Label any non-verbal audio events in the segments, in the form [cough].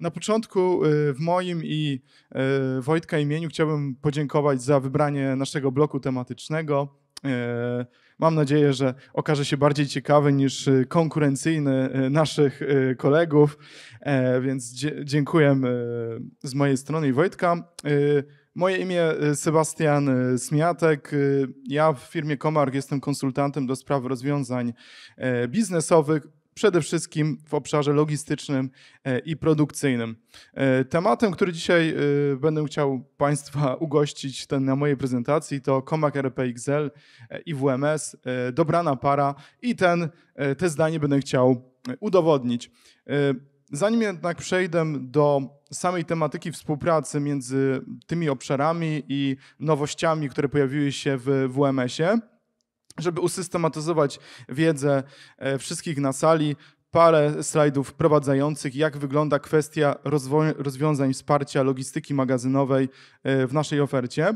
Na początku y, w moim i y, Wojtka imieniu chciałbym podziękować za wybranie naszego bloku tematycznego. Y, mam nadzieję, że okaże się bardziej ciekawy niż konkurencyjny naszych kolegów, e, więc dziękuję z mojej strony i Wojtka. Moje imię Sebastian Smiatek. Ja w firmie Komark jestem konsultantem do spraw rozwiązań biznesowych przede wszystkim w obszarze logistycznym e, i produkcyjnym. E, tematem, który dzisiaj e, będę chciał Państwa [laughs] ugościć ten na mojej prezentacji, to Comac RPXL i WMS, dobrana para i ten, te zdanie będę chciał udowodnić. Zanim jednak przejdę do samej tematyki współpracy między tymi obszarami i nowościami, które pojawiły się w WMS-ie, żeby usystematyzować wiedzę e, wszystkich na sali, parę slajdów wprowadzających, jak wygląda kwestia rozwiązań wsparcia logistyki magazynowej e, w naszej ofercie.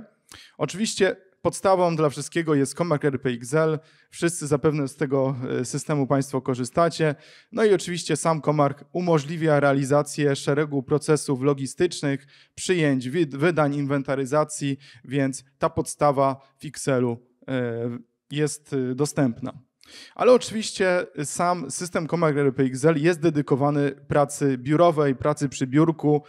Oczywiście podstawą dla wszystkiego jest Comaker PXL. Wszyscy zapewne z tego e, systemu Państwo korzystacie. No i oczywiście sam Comark umożliwia realizację szeregu procesów logistycznych, przyjęć, wydań, inwentaryzacji, więc ta podstawa w Excelu jest y, dostępna. Ale oczywiście sam system Comac RPXL jest dedykowany pracy biurowej, pracy przy biurku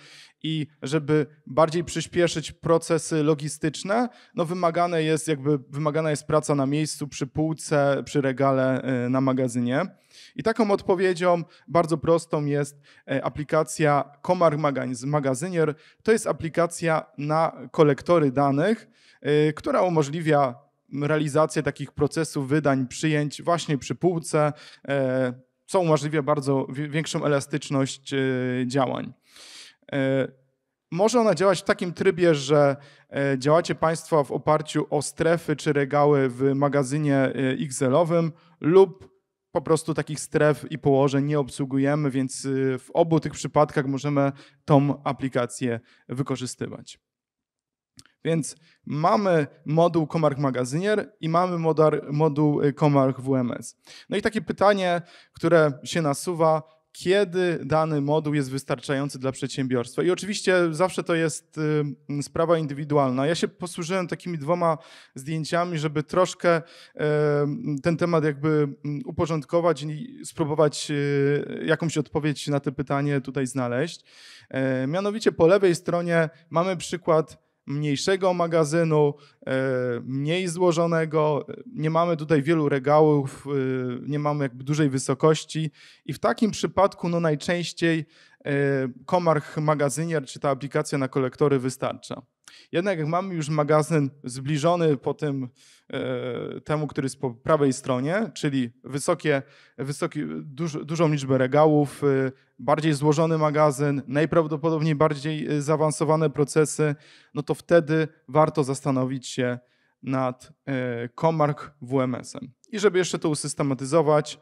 i żeby bardziej przyspieszyć procesy logistyczne, no wymagane jest jakby wymagana jest praca na miejscu, przy półce, przy regale y, na magazynie. I taką odpowiedzią bardzo prostą jest y, aplikacja Comarch Magazynier. To jest aplikacja na kolektory danych, która umożliwia realizację takich procesów wydań, przyjęć właśnie przy półce, e, co umożliwia bardzo większą elastyczność e, działań. E, może ona działać w takim trybie, że działacie Państwo w oparciu o strefy czy regały w magazynie Excelowym lub po prostu takich stref i położeń nie obsługujemy, więc w obu tych przypadkach możemy tą aplikację wykorzystywać. Więc mamy moduł Komarch Magazynier i mamy modar, moduł y, Komarch WMS. No i takie pytanie, które się nasuwa, kiedy dany moduł jest wystarczający dla przedsiębiorstwa. I oczywiście zawsze to jest y, sprawa indywidualna. Ja się posłużyłem takimi dwoma zdjęciami, żeby troszkę y, ten temat jakby uporządkować i spróbować jakąś odpowiedź na to pytanie tutaj znaleźć. Mianowicie po lewej stronie mamy przykład mniejszego magazynu, e, mniej złożonego, nie mamy tutaj wielu regałów, e, nie mamy jakby dużej wysokości i w takim przypadku no najczęściej Y, Komarch magazynier czy ta aplikacja na kolektory wystarcza. Jednak jak mamy już magazyn zbliżony po tym, y, temu, który jest po prawej stronie, czyli wysokie, wysokie duż, dużą liczbę regałów, y, bardziej złożony magazyn, najprawdopodobniej bardziej zaawansowane procesy, no to wtedy warto zastanowić się nad Comarch WMS-em. I żeby jeszcze to usystematyzować,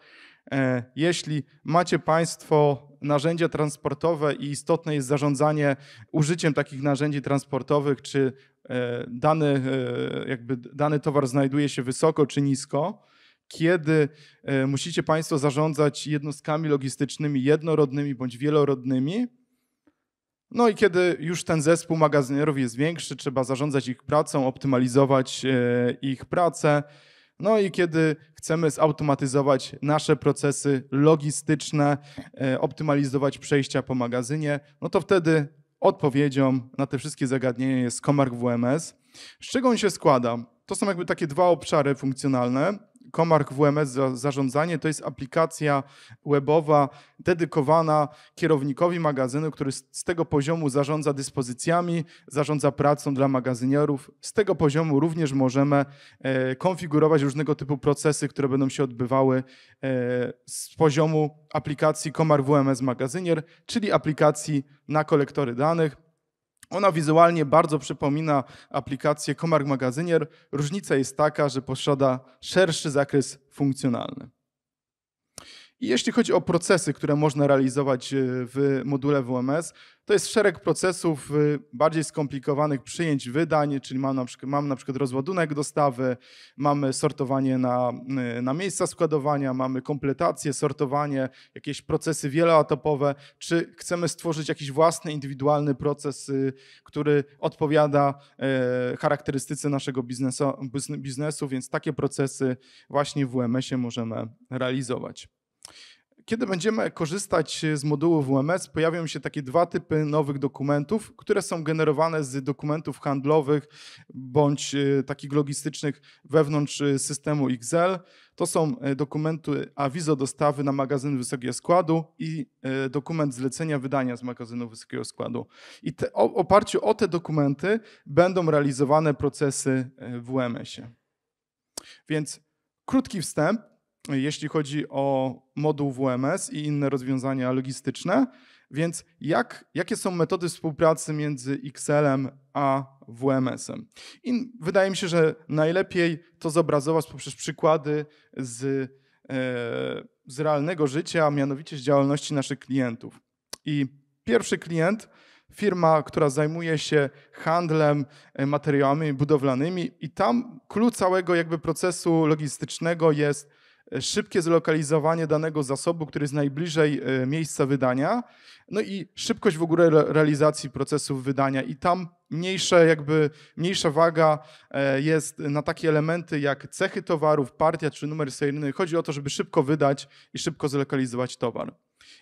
jeśli macie Państwo narzędzia transportowe i istotne jest zarządzanie użyciem takich narzędzi transportowych, czy e, dany, e, jakby dany towar znajduje się wysoko czy nisko. Kiedy e, musicie Państwo zarządzać jednostkami logistycznymi jednorodnymi bądź wielorodnymi, no i kiedy już ten zespół magazynierów jest większy, trzeba zarządzać ich pracą, optymalizować ich pracę no i kiedy chcemy zautomatyzować nasze procesy logistyczne, e, optymalizować przejścia po magazynie, no to wtedy odpowiedzią na te wszystkie zagadnienia jest Komark WMS. Z czego on się składa? To są jakby takie dwa obszary funkcjonalne. Komark WMS za Zarządzanie to jest aplikacja webowa dedykowana kierownikowi magazynu, który z tego poziomu zarządza dyspozycjami, zarządza pracą dla magazynierów. Z tego poziomu również możemy e, konfigurować różnego typu procesy, które będą się odbywały e, z poziomu aplikacji Komark WMS Magazynier, czyli aplikacji na kolektory danych. Ona wizualnie bardzo przypomina aplikację Komark Magazynier. Różnica jest taka, że posiada szerszy zakres funkcjonalny. I jeśli chodzi o procesy, które można realizować e, w module WMS, to jest szereg procesów e, bardziej skomplikowanych przyjęć wydań, czyli mam na przykład, mam na przykład rozładunek dostawy, mamy sortowanie na, e, na miejsca składowania, mamy kompletację, sortowanie, jakieś procesy wieloetapowe, czy chcemy stworzyć jakiś własny, indywidualny proces, który odpowiada charakterystyce naszego biznesu, biznesu więc takie procesy właśnie w WMS-ie możemy realizować. Kiedy będziemy korzystać e, z modułu WMS, pojawią się takie dwa typy nowych dokumentów, które są generowane z dokumentów handlowych bądź e, takich logistycznych wewnątrz e, systemu XL. To są dokumenty awizo dostawy na magazyn wysokiego składu i dokument zlecenia wydania z magazynu wysokiego składu. I te, o, oparciu o te dokumenty będą realizowane procesy w WMS-ie. Więc krótki wstęp jeśli chodzi o moduł WMS i inne rozwiązania logistyczne. Więc jak, jakie są metody współpracy między XL-em a WMS-em? I wydaje mi się, że najlepiej to zobrazować poprzez przykłady z, e, z realnego życia, a mianowicie z działalności naszych klientów. I pierwszy klient, firma, która zajmuje się handlem e, materiałami budowlanymi i tam klucz całego jakby procesu logistycznego jest szybkie zlokalizowanie danego zasobu, który jest najbliżej e, miejsca wydania, no i szybkość w ogóle realizacji procesów wydania i tam mniejsza jakby, mniejsza waga e, jest na takie elementy jak cechy towarów, partia czy numer seryjny. Chodzi o to, żeby szybko wydać i szybko zlokalizować towar.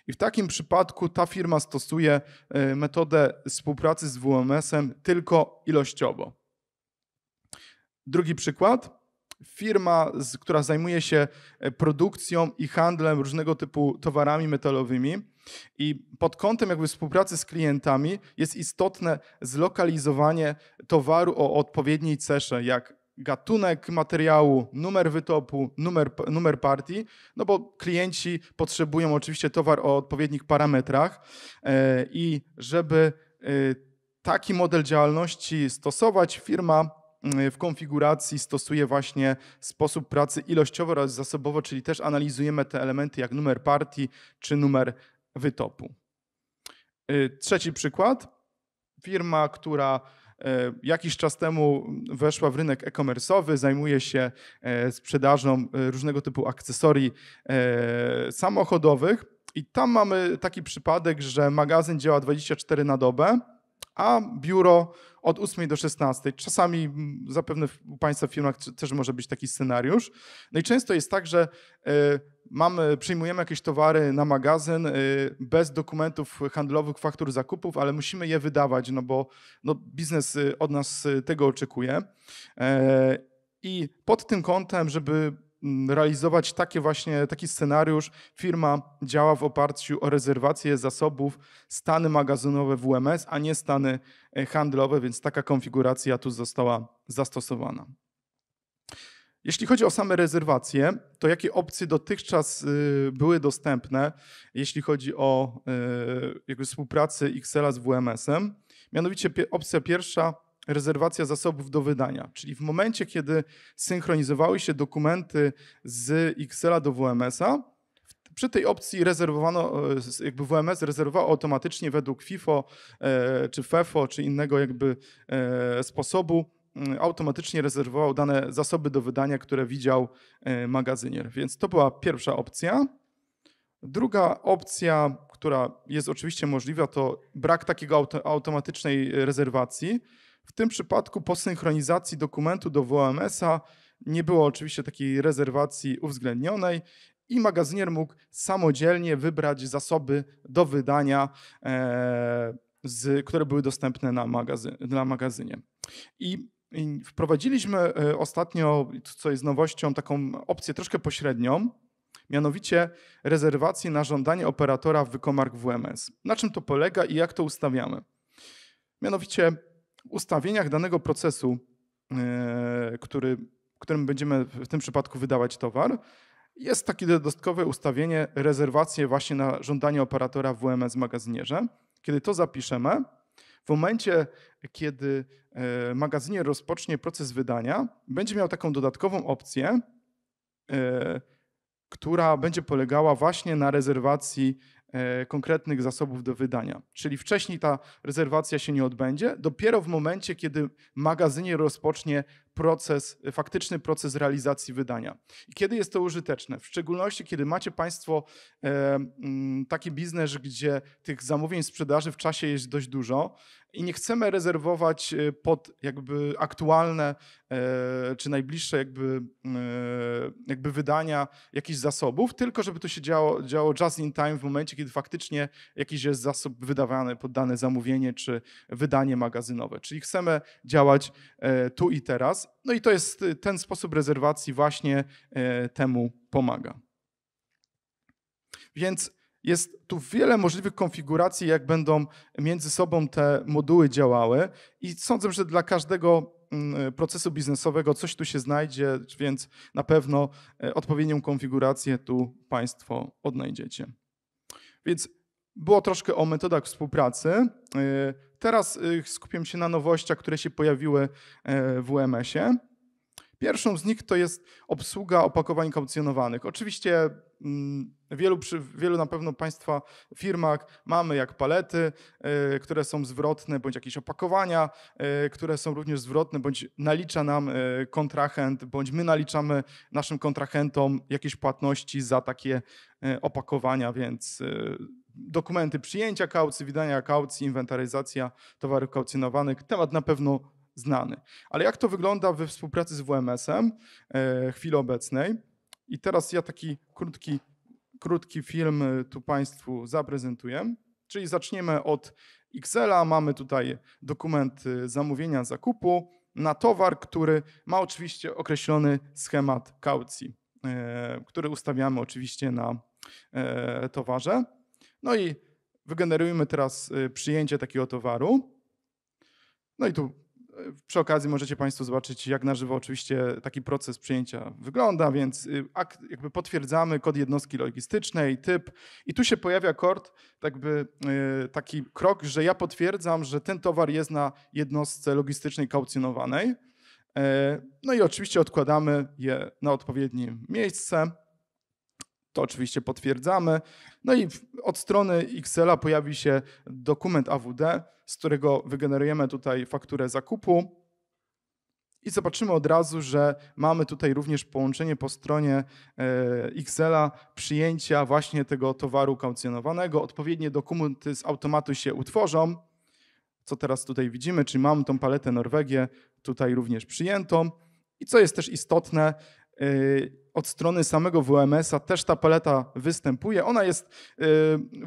I w takim przypadku ta firma stosuje e, metodę współpracy z WMS-em tylko ilościowo. Drugi przykład firma, która zajmuje się e, produkcją i handlem różnego typu towarami metalowymi. I pod kątem jakby współpracy z klientami jest istotne zlokalizowanie towaru o odpowiedniej cesze, jak gatunek materiału, numer wytopu, numer, numer partii, no bo klienci potrzebują oczywiście towar o odpowiednich parametrach e, i żeby e, taki model działalności stosować, firma Y, w konfiguracji stosuje właśnie sposób pracy ilościowo oraz zasobowo, czyli też analizujemy te elementy jak numer partii czy numer wytopu. Y, trzeci przykład. Firma, która y, jakiś czas temu weszła w rynek e-commerce'owy, zajmuje się sprzedażą różnego typu akcesorii samochodowych. I tam mamy taki przypadek, że magazyn działa 24 na dobę a biuro od 8 do 16. Czasami mm, zapewne u Państwa w firmach też może być taki scenariusz. No i często jest tak, że e, mamy, e, przyjmujemy jakieś towary na magazyn e, bez dokumentów handlowych, faktur zakupów, ale musimy je wydawać, no bo no, biznes od nas tego oczekuje. I pod tym kątem, żeby realizować takie właśnie, taki scenariusz. Firma działa w oparciu o rezerwację zasobów, stany magazynowe WMS, a nie stany e, handlowe, więc taka konfiguracja tu została zastosowana. Jeśli chodzi o same rezerwacje, to jakie opcje dotychczas y, były dostępne, jeśli chodzi o y, jakby współpracę Excela z WMS-em? Mianowicie opcja pierwsza rezerwacja zasobów do wydania. Czyli w momencie, kiedy synchronizowały się dokumenty z Excela do WMS-a, przy tej opcji rezerwowano, e, jakby WMS rezerwował automatycznie według FIFO e, czy FEFO czy innego jakby e, sposobu, mm, automatycznie rezerwował dane zasoby do wydania, które widział magazynier. Więc to była pierwsza opcja. Druga opcja, która jest oczywiście możliwa, to brak takiego automatycznej rezerwacji. W tym przypadku po synchronizacji dokumentu do WMS-a nie było oczywiście takiej rezerwacji uwzględnionej i magazynier mógł samodzielnie wybrać zasoby do wydania, e, z, które były dostępne na, magazyn, na magazynie. I wprowadziliśmy e, ostatnio, co jest nowością, taką opcję troszkę pośrednią, mianowicie rezerwację na żądanie operatora w wykomark WMS. Na czym to polega i jak to ustawiamy? Mianowicie ustawieniach danego procesu, e, który, którym będziemy w tym przypadku wydawać towar, jest takie dodatkowe ustawienie, rezerwację właśnie na żądanie operatora WMS w magazynierze. Kiedy to zapiszemy, w momencie, kiedy e, magazynier rozpocznie proces wydania, będzie miał taką dodatkową opcję, e, która będzie polegała właśnie na rezerwacji E, konkretnych zasobów do wydania. Czyli wcześniej ta rezerwacja się nie odbędzie, dopiero w momencie, kiedy magazynie rozpocznie proces, faktyczny proces realizacji wydania. I kiedy jest to użyteczne? W szczególności, kiedy macie Państwo e, mm, taki biznes, gdzie tych zamówień sprzedaży w czasie jest dość dużo i nie chcemy rezerwować e, pod jakby aktualne e, czy najbliższe jakby, jakby wydania jakichś zasobów, tylko żeby to się działo, działo just in time w momencie, kiedy faktycznie jakiś jest zasób wydawany pod dane zamówienie czy wydanie magazynowe. Czyli chcemy działać tu i teraz. No i to jest y, ten sposób rezerwacji właśnie y, temu pomaga. Więc jest tu wiele możliwych konfiguracji, jak będą między sobą te moduły działały, i sądzę, że dla każdego mm, y, procesu biznesowego coś tu się znajdzie, więc na pewno odpowiednią konfigurację tu Państwo odnajdziecie. Więc było troszkę o metodach współpracy. Teraz y, skupiam się na nowościach, które się pojawiły e, w UMS-ie. Pierwszą z nich to jest obsługa opakowań kaucjonowanych. Oczywiście mm, wielu, wielu na pewno Państwa firmach mamy jak palety, e, które są zwrotne, bądź jakieś opakowania, e, które są również zwrotne, bądź nalicza nam kontrahent, bądź my naliczamy naszym kontrahentom jakieś płatności za takie opakowania, więc dokumenty przyjęcia kaucji, wydania kaucji, inwentaryzacja towarów kaucjonowanych. Temat na pewno znany. Ale jak to wygląda we współpracy z WMS-em e, chwili obecnej? I teraz ja taki krótki, krótki film e, tu Państwu zaprezentuję. Czyli zaczniemy od Excela. Mamy tutaj dokument e, zamówienia zakupu na towar, który ma oczywiście określony schemat kaucji, e, który ustawiamy oczywiście na e, towarze. No i wygenerujmy teraz y, przyjęcie takiego towaru. No i tu y, przy okazji możecie Państwo zobaczyć, jak na żywo oczywiście taki proces przyjęcia wygląda, więc y, jakby potwierdzamy kod jednostki logistycznej, typ i tu się pojawia kort, jakby taki krok, że ja potwierdzam, że ten towar jest na jednostce logistycznej kaucjonowanej. E, no i oczywiście odkładamy je na odpowiednie miejsce. To oczywiście potwierdzamy. No i od strony Excela pojawi się dokument AWD, z którego wygenerujemy tutaj fakturę zakupu. I zobaczymy od razu, że mamy tutaj również połączenie po stronie Excela przyjęcia właśnie tego towaru kaucjonowanego. Odpowiednie dokumenty z automatu się utworzą. Co teraz tutaj widzimy, czyli mamy tą paletę Norwegię tutaj również przyjętą. I co jest też istotne, e, od strony samego WMS-a też ta paleta występuje. Ona jest y,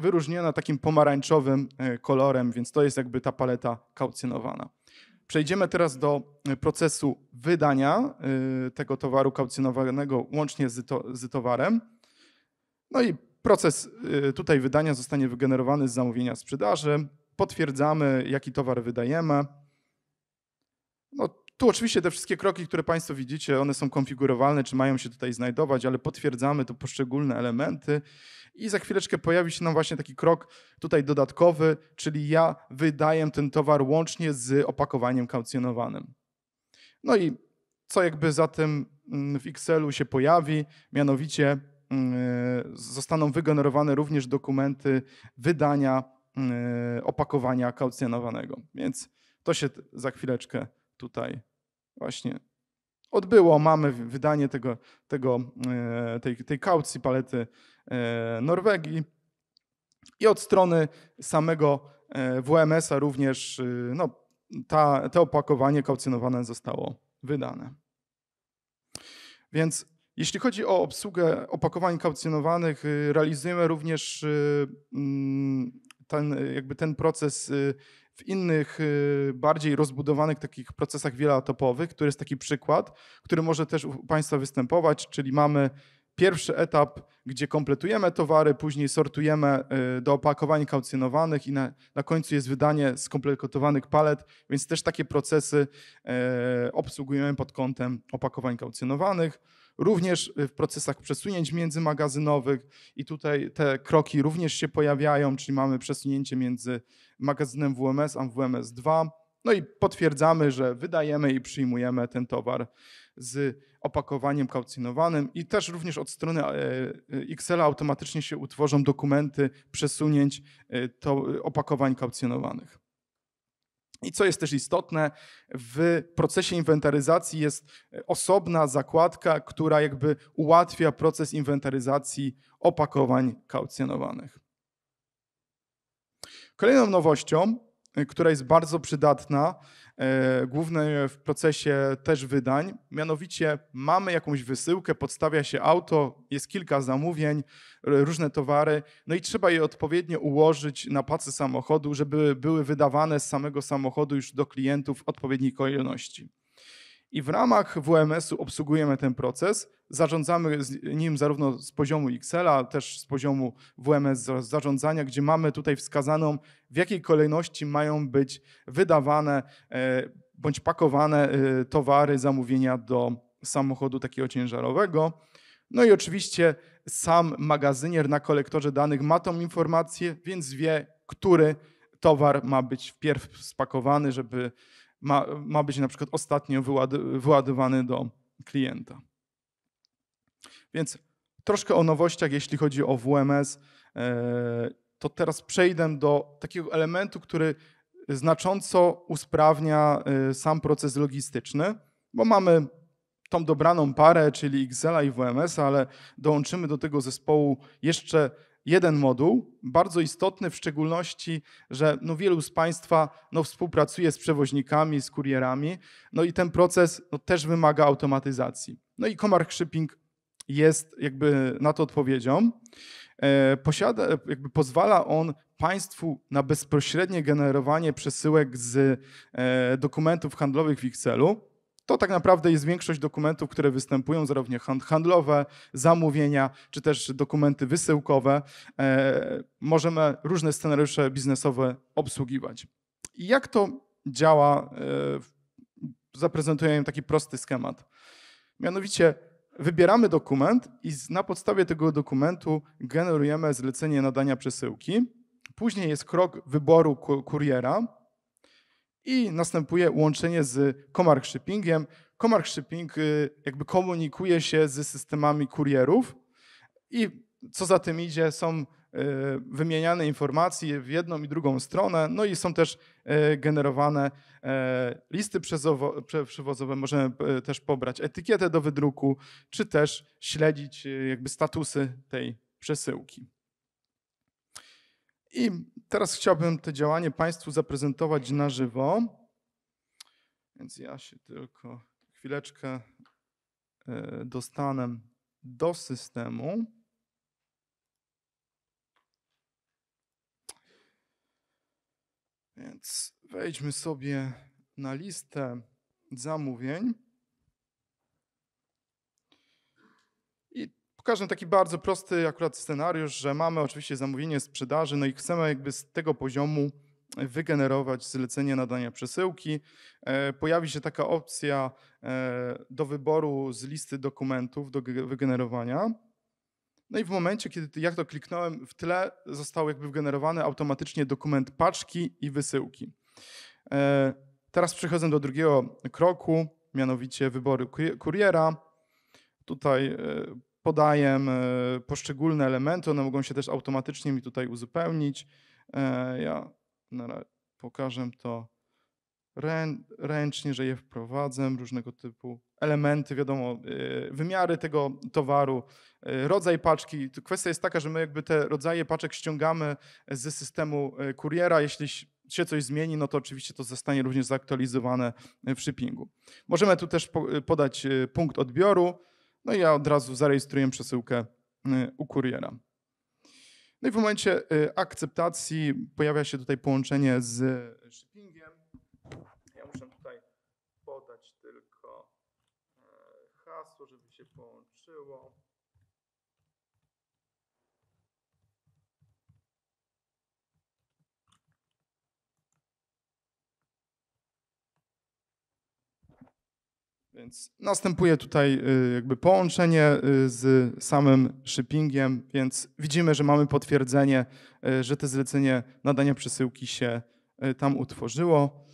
wyróżniona takim pomarańczowym y, kolorem, więc to jest jakby ta paleta kaucjonowana. Przejdziemy teraz do y, procesu wydania tego towaru kaucjonowanego łącznie z, to, z towarem. No i proces tutaj wydania zostanie wygenerowany z zamówienia sprzedaży. Potwierdzamy, jaki towar wydajemy. No, tu oczywiście te wszystkie kroki, które Państwo widzicie, one są konfigurowalne, czy mają się tutaj znajdować, ale potwierdzamy tu poszczególne elementy. I za chwileczkę pojawi się nam właśnie taki krok tutaj dodatkowy, czyli ja wydaję ten towar łącznie z opakowaniem kaucjonowanym. No i co jakby za tym mm, w Excelu się pojawi, mianowicie mm, zostaną wygenerowane również dokumenty wydania mm, opakowania kaucjonowanego. Więc to się za chwileczkę tutaj właśnie odbyło. Mamy wydanie tego, tego, e, tej, tej kaucji palety e, Norwegii. I od strony samego e, WMS-a również no, ta, to opakowanie kaucjonowane zostało wydane. Więc jeśli chodzi o obsługę opakowań kaucjonowanych, realizujemy również ten, jakby ten proces w innych, y, bardziej rozbudowanych takich procesach wieloetapowych, który jest taki przykład, który może też u Państwa występować, czyli mamy pierwszy etap, gdzie kompletujemy towary, później sortujemy y, do opakowań kaucjonowanych i na, na końcu jest wydanie skompletowanych palet, więc też takie procesy y, obsługujemy pod kątem opakowań kaucjonowanych. Również w procesach przesunięć międzymagazynowych i tutaj te kroki również się pojawiają, czyli mamy przesunięcie między magazynem WMS, AWMS 2. No i potwierdzamy, że wydajemy i przyjmujemy ten towar z opakowaniem kaucjonowanym i też również od strony Excela e, automatycznie się utworzą dokumenty przesunięć e, opakowań kaucjonowanych. I co jest też istotne, w procesie inwentaryzacji jest e, osobna zakładka, która jakby ułatwia proces inwentaryzacji opakowań kaucjonowanych. Kolejną nowością, y, która jest bardzo przydatna, y, głównie w procesie też wydań. Mianowicie mamy jakąś wysyłkę, podstawia się auto, jest kilka zamówień, różne towary, no i trzeba je odpowiednio ułożyć na pacy samochodu, żeby były wydawane z samego samochodu już do klientów w odpowiedniej kolejności. I w ramach WMS-u obsługujemy ten proces, zarządzamy nim zarówno z poziomu Excela, też z poziomu WMS zarządzania, gdzie mamy tutaj wskazaną, w jakiej kolejności mają być wydawane e, bądź pakowane e, towary, zamówienia do samochodu takiego ciężarowego. No i oczywiście sam magazynier na kolektorze danych ma tą informację, więc wie, który towar ma być wpierw spakowany, żeby ma, ma być na przykład ostatnio wyład, wyładowany do klienta. Więc troszkę o nowościach, jeśli chodzi o WMS. E, to teraz przejdę do takiego elementu, który znacząco usprawnia e, sam proces logistyczny, bo mamy tą dobraną parę, czyli Excela i WMS, ale dołączymy do tego zespołu jeszcze jeden moduł, bardzo istotny w szczególności, że no wielu z Państwa no współpracuje z przewoźnikami, z kurierami, no i ten proces no też wymaga automatyzacji. No i Comarch Shipping jest jakby na to odpowiedzią. E, posiada, jakby pozwala on państwu na bezpośrednie generowanie przesyłek z e, dokumentów handlowych w Excelu to tak naprawdę jest większość dokumentów, które występują, zarówno handlowe, zamówienia, czy też dokumenty wysyłkowe. E, możemy różne scenariusze biznesowe obsługiwać. I jak to działa? E, zaprezentuję im taki prosty schemat. Mianowicie wybieramy dokument i na podstawie tego dokumentu generujemy zlecenie nadania przesyłki. Później jest krok wyboru kuriera, i następuje łączenie z Comarch Shippingiem. Comarch Shipping y, jakby komunikuje się z systemami kurierów i co za tym idzie, są y, wymieniane informacje w jedną i drugą stronę, no i są też y, generowane e, listy przewozowe, możemy też pobrać etykietę do wydruku, czy też śledzić jakby statusy tej przesyłki. I teraz chciałbym to działanie Państwu zaprezentować na żywo. Więc ja się tylko chwileczkę e, dostanę do systemu. Więc wejdźmy sobie na listę zamówień. pokażę taki bardzo prosty akurat scenariusz, że mamy oczywiście zamówienie sprzedaży, no i chcemy jakby z tego poziomu wygenerować zlecenie nadania przesyłki. E, pojawi się taka opcja e, do wyboru z listy dokumentów do wygenerowania. No i w momencie, kiedy jak to kliknąłem, w tle został jakby wygenerowany automatycznie dokument paczki i wysyłki. E, teraz przechodzę do drugiego kroku, mianowicie wyboru kuriera. Tutaj podaję e, poszczególne elementy, one mogą się też automatycznie mi tutaj uzupełnić. E, ja pokażę to ręcznie, że je wprowadzę, różnego typu elementy, wiadomo, e, wymiary tego towaru, rodzaj paczki. Kwestia jest taka, że my jakby te rodzaje paczek ściągamy ze systemu kuriera. Jeśli się coś zmieni, no to oczywiście to zostanie również zaktualizowane w shippingu. Możemy tu też podać punkt odbioru. No i ja od razu zarejestruję przesyłkę y, u kuriera. No i w momencie y, akceptacji pojawia się tutaj połączenie z y, shippingiem. Ja muszę tutaj podać tylko hasło, żeby się połączyło. Więc następuje tutaj y, jakby połączenie y, z samym shippingiem, więc widzimy, że mamy potwierdzenie, y, że to zlecenie nadania przesyłki się tam utworzyło.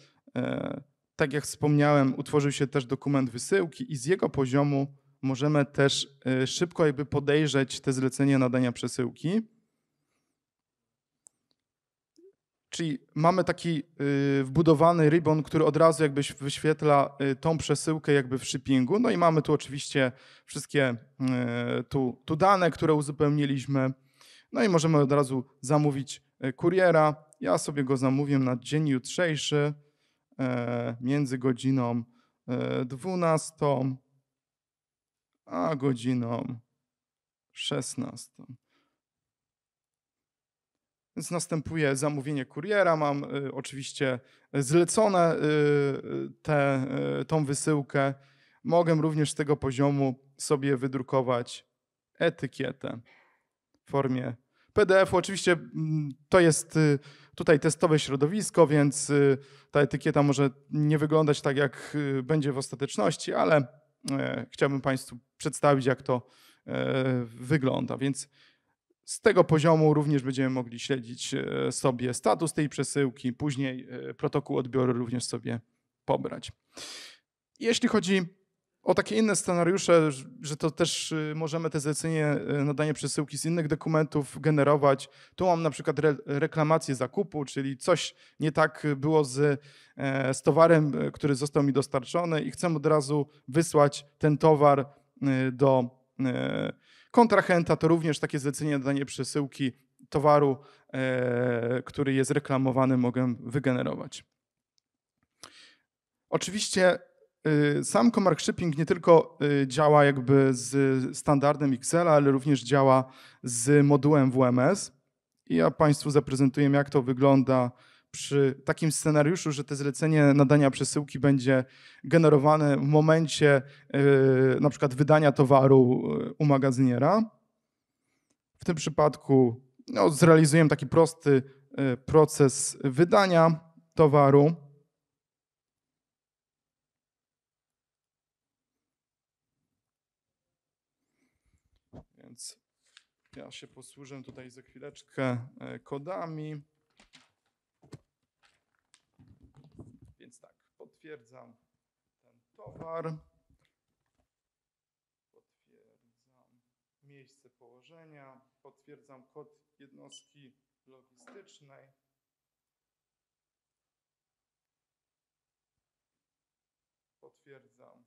Tak jak wspomniałem, utworzył się też dokument wysyłki i z jego poziomu możemy też szybko jakby podejrzeć te zlecenie nadania przesyłki. Czyli mamy taki y, wbudowany ribbon, który od razu jakby wyświetla y, tą przesyłkę jakby w shippingu. No i mamy tu oczywiście wszystkie y, tu, tu dane, które uzupełniliśmy. No i możemy od razu zamówić kuriera. Ja sobie go zamówię na dzień jutrzejszy między godziną 12 a godziną 16. Więc następuje zamówienie kuriera, mam y, oczywiście y, zlecone y, y, te, tą wysyłkę. Mogę również z tego poziomu sobie wydrukować etykietę w formie PDF. Oczywiście mm, to jest tutaj testowe środowisko, więc ta etykieta może nie wyglądać tak, jak będzie w ostateczności, ale e, chciałbym Państwu przedstawić, jak to e, wygląda. Więc z tego poziomu również będziemy mogli śledzić e, sobie status tej przesyłki, później e, protokół odbioru również sobie pobrać. Jeśli chodzi o takie inne scenariusze, że to też y, możemy te zlecenie e, nadanie przesyłki z innych dokumentów generować. Tu mam na przykład re, reklamację zakupu, czyli coś nie tak było z, z towarem, który został mi dostarczony i chcę od razu wysłać ten towar do kontrahenta to również takie zlecenie danie przesyłki towaru, e, który jest reklamowany, mogę wygenerować. Oczywiście y, sam Comarch Shipping nie tylko y, działa jakby z standardem Excel, ale również działa z modułem WMS. I ja Państwu zaprezentuję, jak to wygląda przy takim scenariuszu, że to zlecenie nadania przesyłki będzie generowane w momencie yy, na przykład wydania towaru yy, u magazyniera. W tym przypadku no, zrealizujemy taki prosty yy, proces wydania towaru. Więc ja się posłużę tutaj za chwileczkę kodami. potwierdzam ten towar, potwierdzam miejsce położenia, potwierdzam kod jednostki logistycznej. Potwierdzam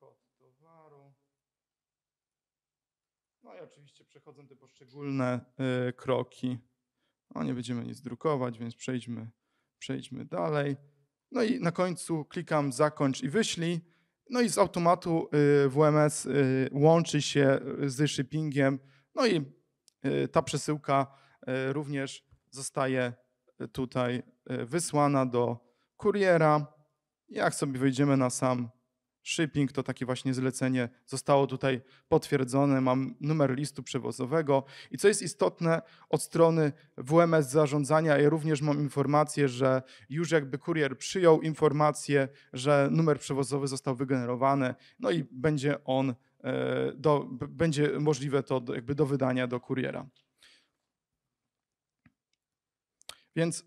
kod towaru. No i oczywiście przechodzą te poszczególne y, kroki. No nie będziemy nic drukować, więc przejdźmy, przejdźmy dalej. No i na końcu klikam zakończ i wyślij. No i z automatu y, WMS y, łączy się y, z shippingiem. No i ta przesyłka również zostaje tutaj wysłana do kuriera. Jak sobie wejdziemy na sam Shipping to takie właśnie zlecenie zostało tutaj potwierdzone. Mam numer listu przewozowego. I co jest istotne, od strony WMS zarządzania ja również mam informację, że już jakby kurier przyjął informację, że numer przewozowy został wygenerowany, no i będzie on, e, do, będzie możliwe to jakby do wydania do kuriera. Więc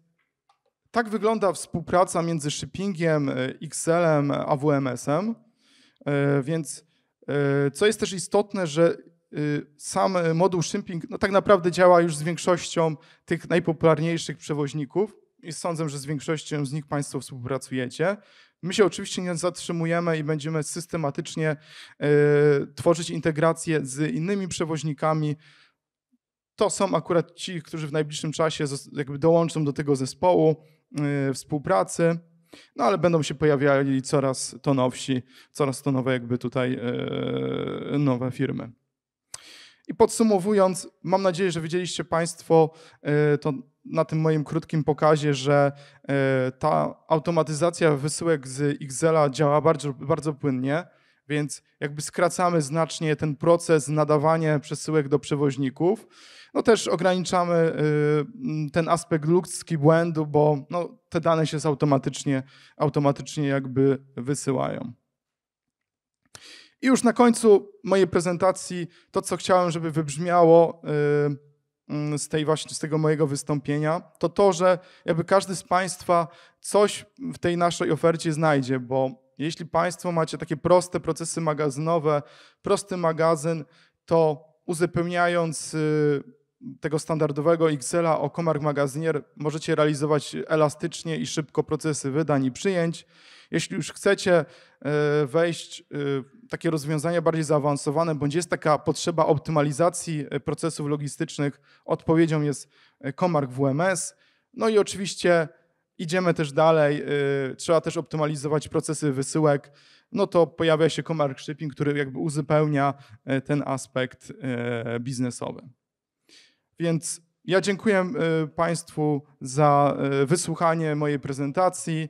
tak wygląda współpraca między shippingiem, e, XL-em, wms em E, więc e, co jest też istotne, że e, sam moduł shipping no tak naprawdę działa już z większością tych najpopularniejszych przewoźników i sądzę, że z większością z nich Państwo współpracujecie. My się oczywiście nie zatrzymujemy i będziemy systematycznie tworzyć integracje z innymi przewoźnikami. To są akurat ci, którzy w najbliższym czasie jakby dołączą do tego zespołu współpracy. No ale będą się pojawiali coraz to nowsi, coraz to nowe jakby tutaj e, nowe firmy. I podsumowując, mam nadzieję, że widzieliście Państwo e, to na tym moim krótkim pokazie, że e, ta automatyzacja wysyłek z Excela działa bardzo, bardzo płynnie. Więc jakby skracamy znacznie ten proces nadawania przesyłek do przewoźników. No też ograniczamy y, ten aspekt ludzki błędu, bo no, te dane się automatycznie, automatycznie jakby wysyłają. I już na końcu mojej prezentacji to, co chciałem, żeby wybrzmiało y, mm, z, tej właśnie, z tego mojego wystąpienia, to to, że jakby każdy z Państwa coś w tej naszej ofercie znajdzie, bo jeśli Państwo macie takie proste procesy magazynowe, prosty magazyn, to uzupełniając y, tego standardowego Excela o Comarch Magazynier możecie realizować elastycznie i szybko procesy wydań i przyjęć. Jeśli już chcecie y, wejść y, w takie rozwiązania bardziej zaawansowane, bądź jest taka potrzeba optymalizacji procesów logistycznych, odpowiedzią jest Comarch WMS. No i oczywiście Idziemy też dalej, y, trzeba też optymalizować procesy wysyłek, no to pojawia się Comarch Shipping, który jakby uzupełnia y, ten aspekt y, biznesowy. Więc ja dziękuję Państwu za wysłuchanie mojej prezentacji.